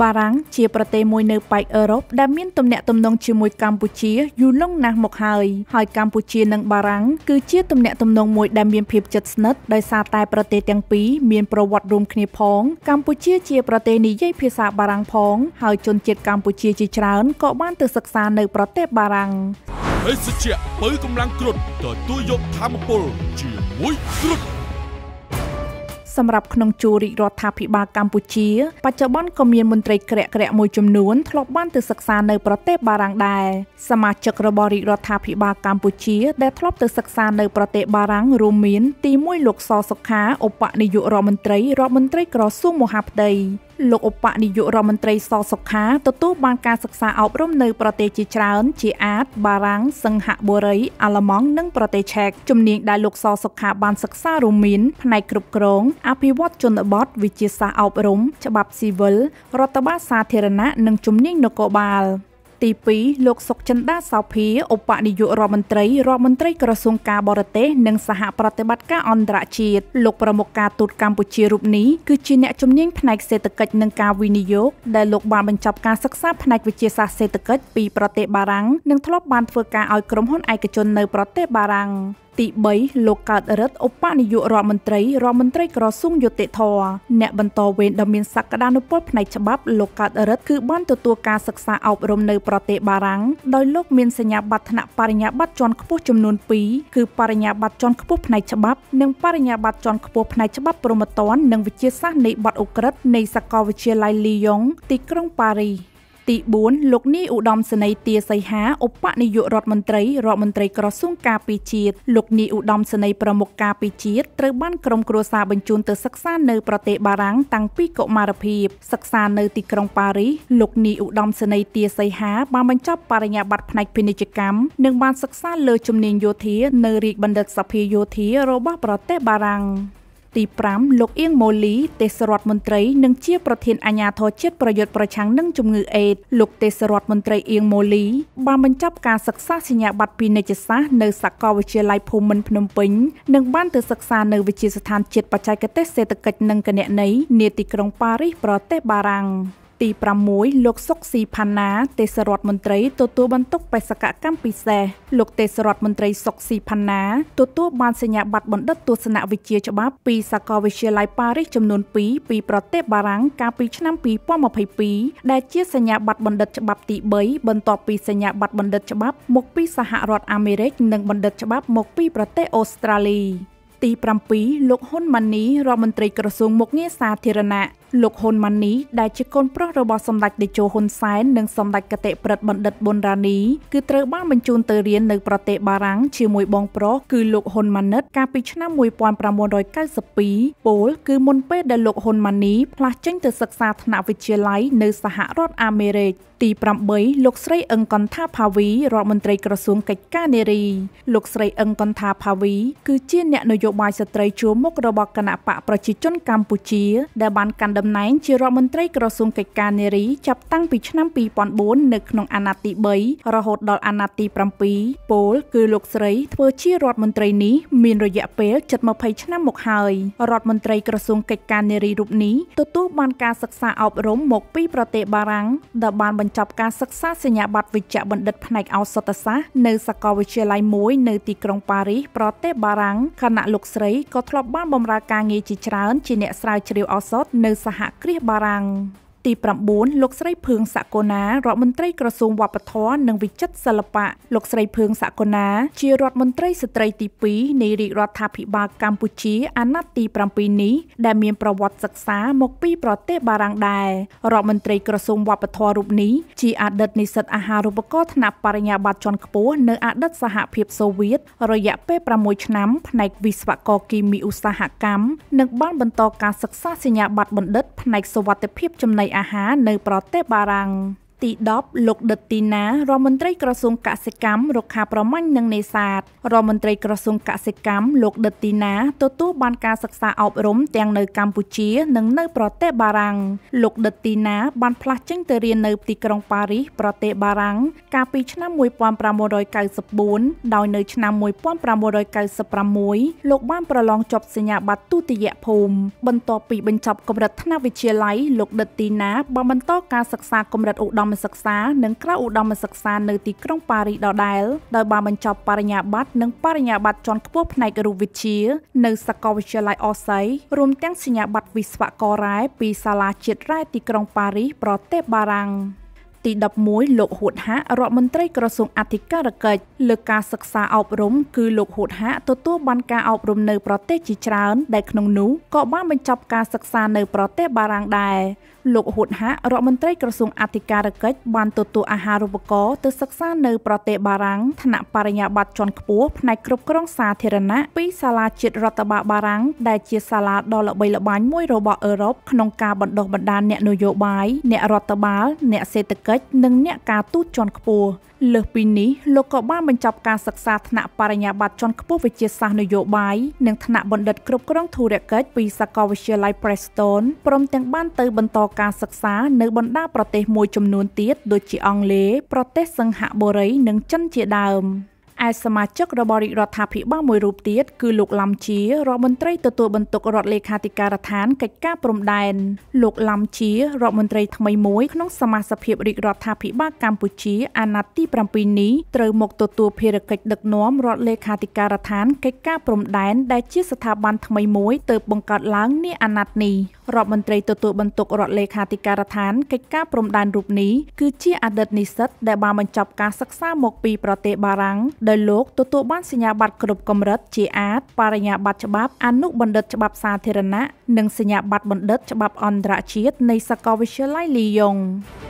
បារាំងជាប្រទេសមួយនៅប៉ែកអឺរ៉ុបដែលមានទំនាក់ទំនង ជាមួយ កម្ពុជាយូរលង់ណាស់មកហើយហើយកម្ពុជានិងបារាំងគឺជាទំនាក់ទំនងមួយដែលមានភាពជិតស្និទ្ធដោយសារតែប្រទេសទាំងពីរមានប្រវត្តិរួមគ្នាផង កម្ពុជាជាប្រទេសនិយាយភាសាបារាំងផង ហើយជនជាតិកម្ពុជាជាច្រើនក៏បានទៅសិក្សានៅប្រទេសបារាំងភេសជ្ជៈបើកម្លាំងគ្រុតទទួលយកធម្មពលជាមួយគ្រុតសម្រាប់ក្នុងជួររាជរដ្ឋាភិបាលកម្ពុជាបច្ចុប្បន្នក៏មានមន្ត្រីក្រាក់ក្រាក់មួយចំនួនធ្លាប់បានទៅសិក្សានៅប្រទេសបារាំងដែរសមាជិករបស់រាជរដ្ឋាភិបាលកម្ពុជាដែលធ្លាប់ទៅសិក្សានៅប្រទេសបារាំងរួមមានទី1លោកសសុខាឧបនាយករដ្ឋមន្ត្រីរដ្ឋមន្ត្រីក្រសួងមហាផ្ទៃលោកឧបនាយករដ្ឋមន្ត្រីសសុខាទទួលបានការសិក្សាអប់រំនៅប្រទេសជាច្រើន ជាអាតបារាំងសិង្ហបុរី អាល្លឺម៉ង់និងប្រទេសឆែកជំនាញដែលលោកសសុខាបានសិក្សារួមមានផ្នែកគ្រប់គ្រង អភិវឌ្ឍជនបទវិជាសាស្ត្រអប់រំច្បាប់ស៊ីវិលរដ្ឋបាលសាធារណៈនិងជំនាញនគរបាល។ទី2លោកសុកចិន្តាសោភាឧបនាយករដ្ឋមន្ត្រីរដ្ឋមន្ត្រីក្រសួងការបរទេស និងសហប្រតិបត្តិការអន្តរជាតិលោកប្រមុខការទូតកម្ពុជារូបនេះគឺជាអ្នកជំនាញផ្នែក សេដ្ឋកិច្ចនិងការវិនិយោគដែលលោកបានបញ្ចប់ការសិក្សាផ្នែកវិទ្យាសាស្ត្រសេដ្ឋកិច្ចពីប្រទេសបារាំងនិងធ្លាប់បានធ្វើការឲ្យក្រុមហ៊ុនឯកជននៅប្រទេសបារាំងទី3លោកកើតរិទ្ធឧបនាយករដ្ឋមន្ត្រីរដ្ឋមន្ត្រីក្រសួងយុតិធម៌អ្នកបន្តវេនដ៏មានសក្តានុពលផ្នែកច្បាប់លោកកើតរិទ្ធគឺបានទទួលការសិក្សាអប់រំនៅប្រទេសបារាំងដោយលោកមានសញ្ញាបត្រថ្នាក់បរិញ្ញាបត្រជាន់ខ្ពស់ចំនួន2គឺបរិញ្ញាបត្រជាន់ខ្ពស់ផ្នែកច្បាប់និងបរិញ្ញាបត្រជាន់ខ្ពស់ផ្នែកច្បាប់ប្រមត្តននិងវិទ្យាសាស្ត្រនៃបទអូក្រិដ្ឋនៃសាកលវិទ្យាល័យលីយ៉ុងទីក្រុងប៉ារីសទី4លោកនីឧត្តមសេនីយ៍ទាសីហាឧបនាយករដ្ឋមន្ត្រីរដ្ឋមន្ត្រីក្រសួងការពារជាតិលោកនីឧត្តមសេនីយ៍ប្រមុខការពារជាតិត្រូវបានក្រុមគ្រួសារបញ្ជូនទៅសិក្សានៅប្រទេសបារាំងតាំងពីកុមារភាពសិក្សានៅទីក្រុងប៉ារីសលោកនីឧត្តមសេនីយ៍ទាសីហាបានបញ្ចប់បរិញ្ញាបត្រផ្នែកពាណិជ្ជកម្មនិងបានសិក្សាលើជំនាញយោធា នៅរាជបណ្ឌិតសភាយោធារបស់ប្រទេសបារាំងទី5លោកអៀងម៉ូលីទេសរដ្ឋមន្ត្រីនិងជាប្រធានអាជ្ញាធរជាតិប្រយុទ្ធប្រឆាំងនឹងជំងឺអេដលោកទេសរដ្ឋមន្ត្រីអៀងម៉ូលីបានបញ្ចប់ការសិក្សាសញ្ញាបត្រពាណិជ្ជសាស្ត្រនៅសាកលវិទ្យាល័យភូមិន្ទភ្នំពេញនិងបានទៅសិក្សានៅវិទ្យាស្ថានជាតិបច្ចេកទេសសេដ្ឋកិច្ចនិងគណនេយ្យនាទីក្រុងប៉ារីសប្រទេសបារាំងទី6លោកសុកស៊ីផាណា ទេសរដ្ឋមន្ត្រីទទួលបន្ទុកបេសកកម្មពិសេសលោកទេសរដ្ឋមន្ត្រីសុកស៊ីផាណាទទួលបានសញ្ញាបត្របណ្ឌិតទស្សនវិជ្ជាច្បាប់ពីសាកលវិទ្យាល័យប៉ារីសចំនួន2ពីប្រទេសបារាំងកាលពីឆ្នាំ2022ដែលជាសញ្ញាបត្របណ្ឌិតច្បាប់ទី3បន្ទាប់ពីសញ្ញាបត្របណ្ឌិតច្បាប់មកពីសហរដ្ឋអាមេរិក និងបណ្ឌិតច្បាប់មកពីប្រទេសអូស្ត្រាលីទី7លោកហ៊ុនម៉ាណីរដ្ឋមន្ត្រីក្រសួងមុខងារសាធារណៈលោកហ៊ុនម៉ាណីដែលជាកូនប្រុសរបស់សម្ដេចតេជោហ៊ុនសែននិងសម្ដេចកតេប្រិទ្ធបណ្ឌិតប៊ុនរ៉ានីគឺត្រូវបានបញ្ជូនទៅរៀននៅប្រទេសបារាំងជាមួយបងប្រុសគឺលោកហ៊ុនម៉ាណិត កាលពីឆ្នាំ1992ពោលគឺមុនពេលដែលលោកហ៊ុនម៉ាណីផ្លាស់ចេញទៅសិក្សាថ្នាក់វិទ្យាល័យនៅសហរដ្ឋអាមេរិកទី8លោកស្រីអឹងកន្ថាភាវីរដ្ឋមន្ត្រីក្រសួងកិច្ចការនារី លោកស្រីអឹងកន្ថាភាវីគឺជាអ្នកនយោបាយស្ត្រីជួរមុខរបស់គណៈបកប្រជាជនកម្ពុជាដែលបានកាន់តំណែងជារដ្ឋមន្ត្រីក្រសួងកិច្ចការនារីចាប់តាំងពីឆ្នាំ2004នៅក្នុងអាណត្តិទី3រហូតដល់អាណត្តិទី7ពលគឺលោកស្រី ធ្វើជារដ្ឋមន្ត្រីនេះមានរយៈពេលជិត20ឆ្នាំមកហើយរដ្ឋមន្ត្រីក្រសួងកិច្ចការនារីរូបនេះទទួលបានការសិក្សាអប់រំមកពីប្រទេសបារាំងដែលបានបញ្ចប់ការសិក្សាសញ្ញាបត្រវិជ្ជបណ្ឌិតផ្នែកឱសថសាស្ត្រនៅសាកលវិទ្យាល័យមួយនៅទីក្រុងប៉ារីសប្រទេសបារាំងខណៈលោកស្រីក៏ធ្លាប់បានបម្រើការងារជាច្រើនជាអ្នកស្រាវជ្រាវឱសថនៅសាសហគ្រាសបារាំង។ទី9លោកស្រីភឿងសកូណារដ្ឋមន្ត្រីក្រសួងវប្បធម៌និងវិចិត្រសិល្បៈលោកស្រីភឿងសកូណា ជារដ្ឋមន្ត្រីស្ត្រីទី2នៃរាជរដ្ឋាភិបាលកម្ពុជាអាណត្តិទី7នេះដែលមានប្រវត្តិសិក្សាមកពីប្រទេសបារាំងដែររដ្ឋមន្ត្រីក្រសួងវប្បធម៌រូបនេះជាអតីតនិស្សិតអាហារូបករណ៍ថ្នាក់បរិញ្ញាបត្រជាន់ខ្ពស់នៅ អតីតសហភាពសូវៀតរយៈពេល6ឆ្នាំផ្នែកវិស្វករគីមីឧស្សាហកម្មនិងបានបន្តការសិក្សាសញ្ញាបត្របណ្ឌិតផ្នែកសុវត្ថិភាពចំណីអាហារនៅប្រទេសបារាំង។ទី10លោកដិតទីណារដ្ឋមន្ត្រីក្រសួងកសិកម្មរុក្ខាប្រមាញ់និងនេសាទរដ្ឋមន្ត្រីក្រសួងកសិកម្មលោក ដិតទីណាទទួលបានការសិក្សាអប់រំទាំងនៅកម្ពុជា និងនៅ ប្រទេសបារាំងលោកដិតទីណា បានផ្លាស់ចេញទៅរៀននៅ ទីក្រុងប៉ារីសប្រទេសបារាំង កាលពីឆ្នាំ1994ដោយនៅ ឆ្នាំ1996លោកបានប្រឡងជាប់សញ្ញាបត្រទុតិយភូមិបន្ទាប់ពីបញ្ចប់កម្រិតថ្នាក់វិទ្យាល័យលោកដិតទីណាបានបន្តការសិក្សាកម្រិតឧត្តមមសិក្សានិងក្រៅឧត្តមសិក្សានៅទីក្រុងប៉ារីសដដែលដោយបានបញ្ចប់បរិញ្ញាបត្រនិង បរិញ្ញាបត្រជាន់ខ្ពស់ផ្នែករូបវិទ្យានៅសាកលវិទ្យាល័យអូស័យរួមទាំងសញ្ញាបត្រវិស្វកររ៉ែពីសាលាជាតិរ៉ែទីក្រុងប៉ារីសប្រទេស បារាំងទី11លោកហួតហាក់រដ្ឋមន្ត្រីក្រសួងអធិការកិច្ចលើការសិក្សាអប់រំគឺលោកហួតហាក់ទទួលបានការអប់រំនៅ ប្រទេសជាច្រើនដែលក្នុងនោះក៏បានបញ្ចប់ការសិក្សានៅ ប្រទេសបារាំងដែរលោកហ៊ុនហាក់រដ្ឋមន្ត្រីក្រសួងអធិការកិច្ចបានទទួលអាហារូបករណ៍ទៅសិក្សានៅប្រទេសបារាំងថ្នាក់បរិញ្ញាបត្រជាន់ខ្ពស់ផ្នែកគ្រប់គ្រងសាធារណៈពីសាលាជាតិរដ្ឋបាលបារាំងដែលជាសាលាដ៏ល្បីល្បាញមួយរបស់អឺរ៉ុបក្នុងការបណ្ដុះបណ្ដាលអ្នកនយោបាយអ្នករដ្ឋបាល អ្នក សេដ្ឋកិច្ចនិងអ្នកការទូតជាន់ខ្ពស់លើសពីនេះលោកក៏បានបញ្ចប់ការសិក្សាថ្នាក់បរិញ្ញាបត្រជាន់ខ្ពស់វិទ្យាសាស្ត្រនយោបាយនិងថ្នាក់បណ្ឌិតគ្រប់គ្រងធុរកិច្ចពីសាកលវិទ្យាល័យ Preston ព្រមទាំងបានទៅបន្តការសិក្សានៅបណ្ដាប្រទេសមួយចំនួនទៀតដូចជាអង់គ្លេសប្រទេសសិង្ហបុរី និងចិនជាដើម។ឯសមាជិករបស់រាជរដ្ឋាភិបាលមួយរូបទៀតគឺលោកឡំជារដ្ឋមន្ត្រីទទួលបន្ទុករដ្ឋលេខាធិការដ្ឋានកិច្ចការព្រំដែនលោកឡំជារដ្ឋមន្ត្រីថ្មីមួយក្នុងសមាជិកភាពរាជរដ្ឋាភិបាលកម្ពុជាអាណត្តិទី7នេះត្រូវមកទទួលភារកិច្ចដឹកនាំរដ្ឋលេខាធិការដ្ឋានកិច្ចការព្រំដែនដែលជាស្ថាប័នថ្មីមួយទើបបង្កើតឡើង នាអាណត្តិនេះរដ្ឋមន្ត្រីទទួលបន្ទុករដ្ឋលេខាធិការដ្ឋានកិច្ចការព្រំដែនរូបនេះគឺជាអតីតនិស្សិតដែល បានបញ្ចប់ការសិក្សាមកពីប្រទេសបារាំងដោយលោកទទួលបានសញ្ញាបត្រគ្រប់កម្រិតជាអាតបរិញ្ញាបត្រច្បាប់អនុបណ្ឌិតច្បាប់សាធារណៈនិងសញ្ញាបត្របណ្ឌិតច្បាប់អន្តរជាតិនៃសាកលវិទ្យាល័យលីយ៉ុង។